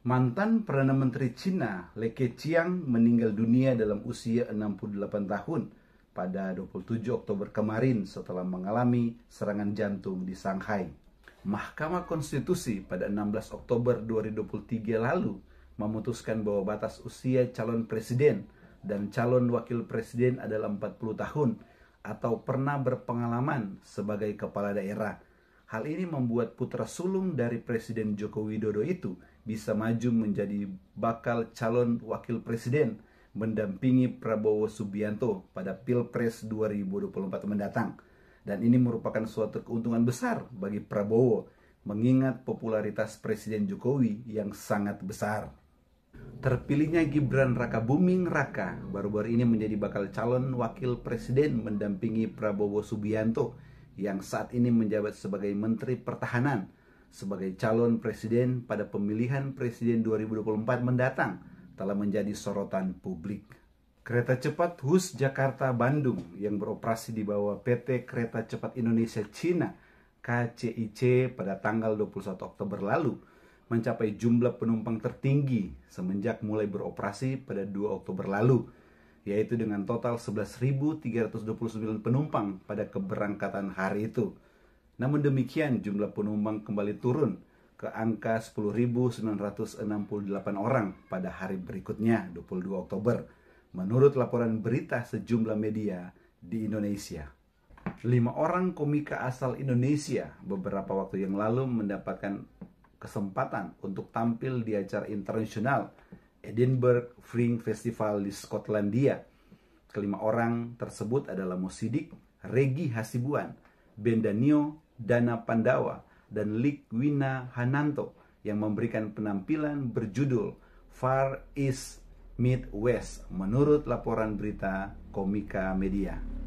Mantan Perdana Menteri Cina, Li Keqiang, meninggal dunia dalam usia 68 tahun pada 27 Oktober kemarin setelah mengalami serangan jantung di Shanghai. Mahkamah Konstitusi pada 16 Oktober 2023 lalu memutuskan bahwa batas usia calon presiden dan calon wakil presiden adalah 40 tahun atau pernah berpengalaman sebagai kepala daerah. Hal ini membuat putra sulung dari Presiden Joko Widodo itu bisa maju menjadi bakal calon wakil presiden mendampingi Prabowo Subianto pada Pilpres 2024 mendatang. Dan ini merupakan suatu keuntungan besar bagi Prabowo mengingat popularitas Presiden Jokowi yang sangat besar. Terpilihnya Gibran Raka Buming Raka baru-baru ini menjadi bakal calon wakil presiden mendampingi Prabowo Subianto yang saat ini menjabat sebagai Menteri Pertahanan sebagai calon presiden pada pemilihan presiden 2024 mendatang telah menjadi sorotan publik. Kereta cepat Hus Jakarta Bandung yang beroperasi di bawah PT Kereta Cepat Indonesia Cina KCIC pada tanggal 21 Oktober lalu mencapai jumlah penumpang tertinggi semenjak mulai beroperasi pada 2 Oktober lalu yaitu dengan total 11.329 penumpang pada keberangkatan hari itu. Namun demikian jumlah penumpang kembali turun ke angka 10.968 orang pada hari berikutnya 22 Oktober menurut laporan berita sejumlah media di Indonesia. Lima orang komika asal Indonesia beberapa waktu yang lalu mendapatkan kesempatan untuk tampil di acara internasional Edinburgh Fringe Festival di Skotlandia. Kelima orang tersebut adalah Mosidik, Regi Hasibuan, Ben Bendanio, Dana Pandawa dan Likwina Hananto yang memberikan penampilan berjudul Far East Midwest menurut laporan berita Komika Media.